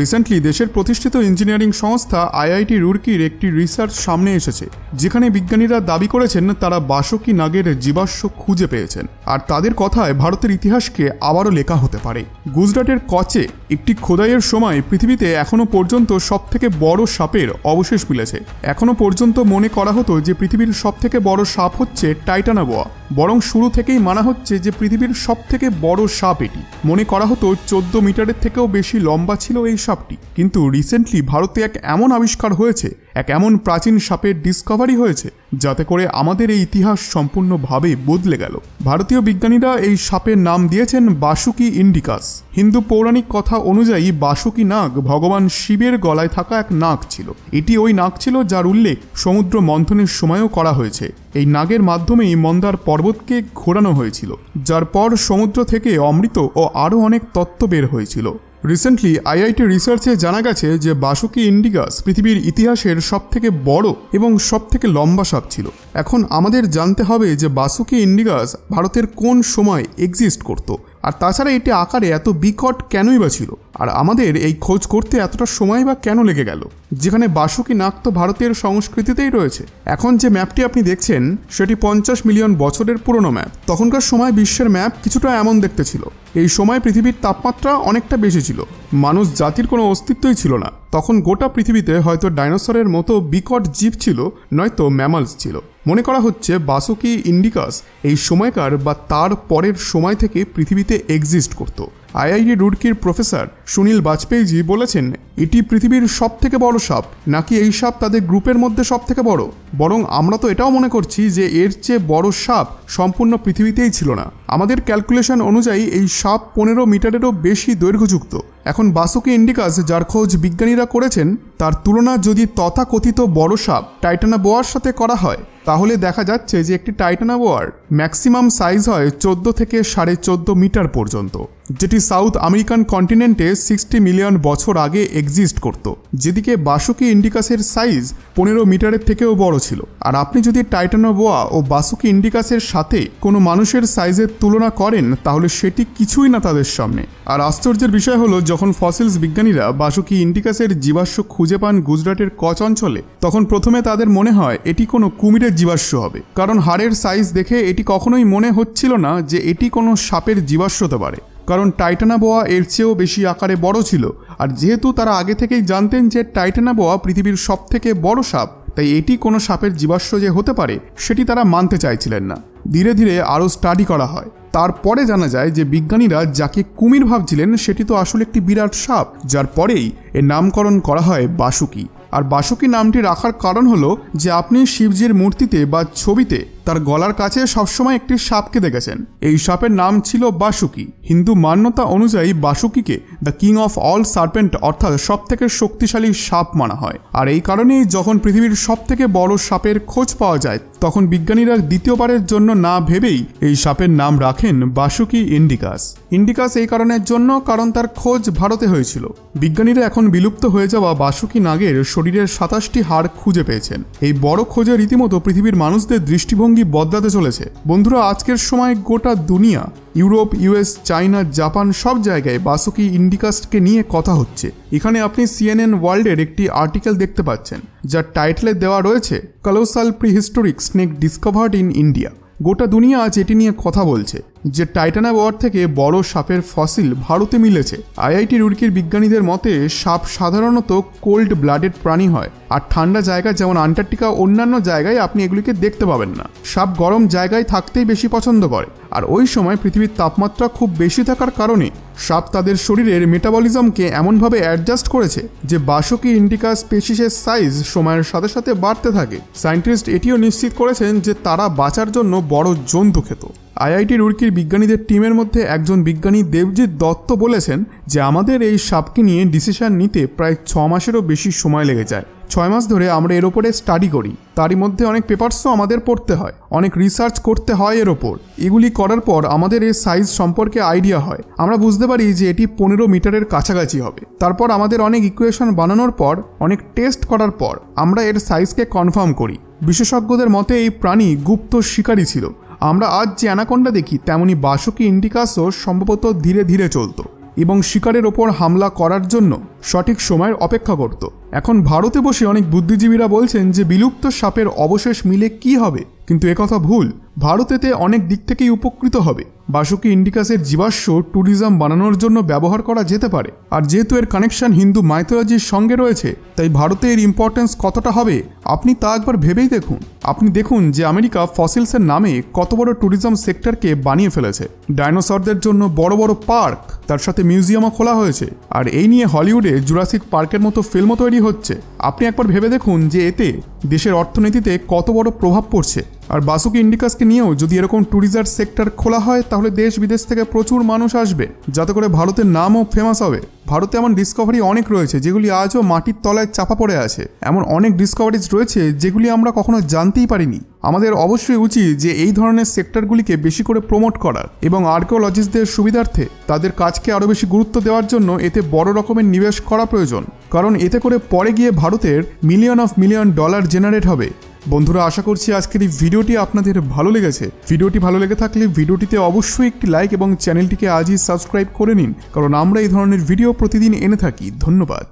recently দেশের প্রতিষ্ঠিত engineering সংস্থা আইআইটি রুরকির একটি রিসার্চ সামনে এসেছে যেখানে বিজ্ঞানীরা দাবি করেছেন তারা বাসকি নাগের জীবাশ্ম খুঁজে পেয়েছেন আর তাদের কথায় ভারতের ইতিহাসকে আবারও লেখা হতে পারে গুজরাটের কচে একটি খোদাইয়ের সময় পৃথিবীতে এখনও পর্যন্ত সবথেকে বড় সাপের অবশেষ মিলেছে এখনও পর্যন্ত মনে করা হতো যে পৃথিবীর সবথেকে বড় সাপ হচ্ছে টাইটানাবোয়া বরং শুরু থেকেই মানা হচ্ছে যে পৃথিবীর সবথেকে বড় সাপ এটি মনে করা হতো চোদ্দ মিটারের থেকেও বেশি লম্বা ছিল এই সাপটি কিন্তু রিসেন্টলি ভারতে এক এমন আবিষ্কার হয়েছে এক এমন প্রাচীন সাপের ডিসকভারি হয়েছে যাতে করে আমাদের এই ইতিহাস সম্পূর্ণভাবে বদলে গেল ভারতীয় বিজ্ঞানীরা এই সাপের নাম দিয়েছেন বাসুকি ইন্ডিকাস হিন্দু পৌরাণিক কথা অনুযায়ী বাসুকি নাগ ভগবান শিবের গলায় থাকা এক নাগ ছিল এটি ওই নাগ ছিল যার উল্লেখ সমুদ্র মন্থনের সময়ও করা হয়েছে এই নাগের মাধ্যমেই মন্দার পর্বতকে ঘোরানো হয়েছিল যার পর সমুদ্র থেকে অমৃত ও আরও অনেক তত্ত্ব বের হয়েছিল রিসেন্টলি আইআইটি রিসার্চে জানা গেছে যে বাসুকি ইন্ডিগাস পৃথিবীর ইতিহাসের সবথেকে বড় এবং সবথেকে লম্বা সাপ ছিল এখন আমাদের জানতে হবে যে বাসুকি ইন্ডিগাস ভারতের কোন সময় এক্সিস্ট করত আর তাছাড়া এটি আকারে এত বিকট কেনই বা ছিল আর আমাদের এই খোঁজ করতে এতটা সময় বা কেন লেগে গেল যেখানে বাসুকি নাক তো ভারতীয় সংস্কৃতিতেই রয়েছে এখন যে ম্যাপটি আপনি দেখছেন সেটি পঞ্চাশ মিলিয়ন বছরের পুরনো ম্যাপ তখনকার সময় বিশ্বের ম্যাপ কিছুটা এমন দেখতে ছিল এই সময় পৃথিবীর তাপমাত্রা অনেকটা বেশি ছিল মানুষ জাতির কোনো অস্তিত্বই ছিল না তখন গোটা পৃথিবীতে হয়তো ডাইনোসরের মতো বিকট জীব ছিল নয়তো ম্যামালস ছিল মনে করা হচ্ছে বাসুকি ইন্ডিকাস এই সময়কার বা তার পরের সময় থেকে পৃথিবীতে এক্সিস্ট করত আইআইটি রুডকির প্রফেসর সুনীল বাজপেয়ীজি বলেছেন এটি পৃথিবীর সব থেকে বড় সাপ নাকি এই সাপ তাদের গ্রুপের মধ্যে সব থেকে বড় বরং আমরা তো এটাও মনে করছি যে এর চেয়ে বড় সাপ সম্পূর্ণ পৃথিবীতেই ছিল না আমাদের ক্যালকুলেশন অনুযায়ী এই সাপ পনেরো মিটারেরও বেশি দৈর্ঘ্যযুক্ত এখন বাসুকি ইন্ডিকাস যার খোঁজ বিজ্ঞানীরা করেছেন তার তুলনা যদি তথাকথিত বড় সাপ টাইটানা বোয়ার সাথে করা হয় তাহলে দেখা যাচ্ছে যে একটি টাইটানা বোয়ার ম্যাক্সিমাম সাইজ হয় চোদ্দো থেকে সাড়ে চোদ্দো মিটার পর্যন্ত যেটি সাউথ আমেরিকান কন্টিনেন্টে সিক্সটি মিলিয়ন বছর আগে এক্সিস্ট করত যেদিকে বাসুকি ইন্ডিকাসের সাইজ পনেরো মিটারের থেকেও বড় ছিল আর আপনি যদি টাইটানা বোয়া ও বাসুকি ইন্ডিকাসের সাথে কোনো মানুষের সাইজের তুলনা করেন তাহলে সেটি কিছুই না তাদের সামনে আর আশ্চর্যের বিষয় হলো যখন ফসিলস বিজ্ঞানীরা বাসুকি ইন্ডিকাসের জীবাশ্ম খুঁজে পান গুজরাটের কচ অঞ্চলে তখন প্রথমে তাদের মনে হয় এটি কোনো কুমিরের জীবাশ্ম হবে কারণ হাড়ের সাইজ দেখে এটি কখনোই মনে হচ্ছিল না যে এটি কোনো সাপের জীবাশ্ম হতে পারে কারণ টাইটানা বোয়া এর চেয়েও বেশি আকারে বড় ছিল আর যেহেতু তারা আগে থেকেই জানতেন যে টাইটানা বোয়া পৃথিবীর সবথেকে বড় সাপ তাই এটি কোনো সাপের জীবাশ্ম যে হতে পারে সেটি তারা মানতে চাইছিলেন না ধীরে ধীরে আরও স্টাডি করা হয় তারপরে জানা যায় যে বিজ্ঞানীরা যাকে কুমির ভাবছিলেন সেটি তো আসলে একটি বিরাট সাপ যার পরেই এর নামকরণ করা হয় বাসুকি আর বাসুকি নামটি রাখার কারণ হলো যে আপনি শিবজির মূর্তিতে বা ছবিতে তার গলার কাছে সবসময় একটি সাপকে দেখেছেন এই সাপের নাম ছিল বাসুকি হিন্দু মান্যতা অনুযায়ী বাসুকিকে the king of all serpent অর্থাৎ সব থেকে শক্তিশালী সাপ মানা হয় আর এই কারণেই যখন পৃথিবীর সব থেকে বড় সাপের খোঁজ পাওয়া যায় তখন বিজ্ঞানীরা দ্বিতীয়বারের জন্য না ভেবেই এই সাপের নাম রাখেন বাসুকি ইন্ডিকাস ইন্ডিকাস এই কারণের জন্য কারণ তার খোঁজ ভারতে হয়েছিল বিজ্ঞানীরা এখন বিলুপ্ত হয়ে যাওয়া বাসুকি নাগের শরীরের সাতাশটি হাড় খুঁজে পেয়েছেন এই বড় খোঁজে রীতিমতো পৃথিবীর মানুষদের দৃষ্টিভঙ্গি দৃষ্টিভঙ্গি বদলাতে চলেছে বন্ধুরা আজকের সময় গোটা দুনিয়া ইউরোপ ইউএস চায়না জাপান সব জায়গায় বাসুকি ইন্ডিকাস্টকে নিয়ে কথা হচ্ছে এখানে আপনি সিএনএন ওয়ার্ল্ডের একটি আর্টিকেল দেখতে পাচ্ছেন যার টাইটেলে দেওয়া রয়েছে colossal prehistoric snake discovered in India গোটা দুনিয়া আজ এটি নিয়ে কথা বলছে যে টাইটানা ওয়ার থেকে বড় সাপের ফসিল ভারতে মিলেছে আইআইটি রুড়কির বিজ্ঞানীদের মতে সাপ সাধারণত কোল্ড ব্লাডেড প্রাণী হয় আর ঠান্ডা জায়গা যেমন আন্টার্কটিকা অন্যান্য জায়গায় আপনি এগুলিকে দেখতে পাবেন না সাপ গরম জায়গায় থাকতেই বেশি পছন্দ করে আর ওই সময় পৃথিবীর তাপমাত্রা খুব বেশি থাকার কারণে সাপ তাদের শরীরের মেটাবলিজমকে এমনভাবে অ্যাডজাস্ট করেছে যে বাসকি ইন্ডিকা স্পেসিসের সাইজ সময়ের সাথে সাথে বাড়তে থাকে সায়েন্টিস্ট এটিও নিশ্চিত করেছেন যে তারা বাঁচার জন্য বড় জন্তু খেত আইআইটি রুড়কির বিজ্ঞানীদের টিমের মধ্যে একজন বিজ্ঞানী দেবজিৎ দত্ত বলেছেন যে আমাদের এই সাপকে নিয়ে ডিসিশন নিতে প্রায় ছ মাসেরও বেশি সময় লেগে যায় ছয় মাস ধরে আমরা এর ওপরে স্টাডি করি তারই মধ্যে অনেক পেপার্সও আমাদের পড়তে হয় অনেক রিসার্চ করতে হয় এর ওপর এগুলি করার পর আমাদের এর সাইজ সম্পর্কে আইডিয়া হয় আমরা বুঝতে পারি যে এটি পনেরো মিটারের কাছাকাছি হবে তারপর আমাদের অনেক ইকুয়েশন বানানোর পর অনেক টেস্ট করার পর আমরা এর সাইজকে কনফার্ম করি বিশেষজ্ঞদের মতে এই প্রাণী গুপ্ত শিকারী ছিল আমরা আজ যে অ্যানাকোন্ডা দেখি তেমনি বাসুকি ইন্ডিকাসও সম্ভবত ধীরে ধীরে চলত এবং শিকারের ওপর হামলা করার জন্য সঠিক সময়ের অপেক্ষা করত এখন ভারতে বসে অনেক বুদ্ধিজীবীরা বলছেন যে বিলুপ্ত সাপের অবশেষ মিলে কি হবে কিন্তু একথা ভুল ভারতেতে অনেক দিক থেকেই উপকৃত হবে বাসুকি ইন্ডিকাসের জীবাশ্ম ট্যুরিজম বানানোর জন্য ব্যবহার করা যেতে পারে আর যেহেতু এর কানেকশন হিন্দু মাইথোলজির সঙ্গে রয়েছে তাই ভারতে এর ইম্পর্টেন্স কতটা হবে আপনি তা একবার ভেবেই দেখুন আপনি দেখুন যে আমেরিকা ফসিলসের নামে কত বড় ট্যুরিজম সেক্টরকে বানিয়ে ফেলেছে ডাইনোসরদের জন্য বড় বড় পার্ক তার সাথে মিউজিয়ামও খোলা হয়েছে আর এই নিয়ে হলিউডে জুরাসিক পার্কের মতো ফিল্মও তৈরি হচ্ছে আপনি একবার ভেবে দেখুন যে এতে দেশের অর্থনীতিতে কত বড় প্রভাব পড়ছে আর বাসুকি ইন্ডিকাসকে নিয়েও যদি এরকম ট্যুরিজার সেক্টর খোলা হয় তাহলে দেশ বিদেশ থেকে প্রচুর মানুষ আসবে যাতে করে ভারতের নামও ফেমাস হবে ভারতে এমন ডিসকভারি অনেক রয়েছে যেগুলি আজও মাটির তলায় চাপা পড়ে আছে এমন অনেক ডিসকভারিজ রয়েছে যেগুলি আমরা কখনো জানতেই পারিনি আমাদের অবশ্যই উচিত যে এই ধরনের সেক্টরগুলিকে বেশি করে প্রমোট করা এবং আর্কিওলজিস্টদের সুবিধার্থে তাদের কাজকে আরও বেশি গুরুত্ব দেওয়ার জন্য এতে বড় রকমের নিবেশ করা প্রয়োজন কারণ এতে করে পরে গিয়ে ভারতের million of million dollar generate হবে বন্ধুরা আশা করছি আজকের এই ভিডিওটি আপনাদের ভালো লেগেছে ভিডিওটি ভালো লেগে থাকলে ভিডিওটিতে অবশ্যই একটি লাইক এবং চ্যানেলটিকে আজই সাবস্ক্রাইব করে নিন কারণ আমরা এই ধরনের ভিডিও প্রতিদিন এনে থাকি ধন্যবাদ